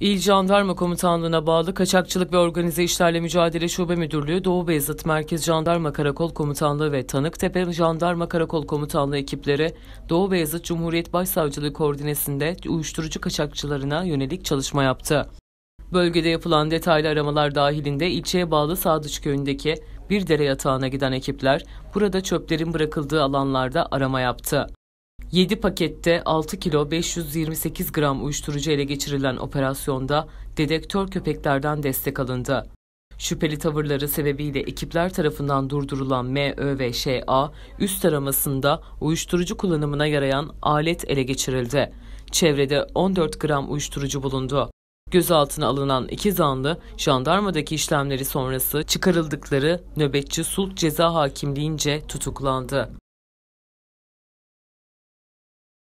İl Jandarma Komutanlığı'na bağlı Kaçakçılık ve Organize İşlerle Mücadele Şube Müdürlüğü, Doğu Beyazıt Merkez Jandarma Karakol Komutanlığı ve Tanıktepe Jandarma Karakol Komutanlığı ekipleri, Doğu Beyazıt Cumhuriyet Başsavcılığı koordinesinde uyuşturucu kaçakçılarına yönelik çalışma yaptı. Bölgede yapılan detaylı aramalar dahilinde ilçeye bağlı Sadıç köyündeki bir dere yatağına giden ekipler, burada çöplerin bırakıldığı alanlarda arama yaptı. 7 pakette 6 kilo 528 gram uyuşturucu ele geçirilen operasyonda dedektör köpeklerden destek alındı. Şüpheli tavırları sebebiyle ekipler tarafından durdurulan MÖ ve ŞA üst aramasında uyuşturucu kullanımına yarayan alet ele geçirildi. Çevrede 14 gram uyuşturucu bulundu. Gözaltına alınan iki zanlı jandarmadaki işlemleri sonrası çıkarıldıkları nöbetçi sulh ceza hakimliğince tutuklandı.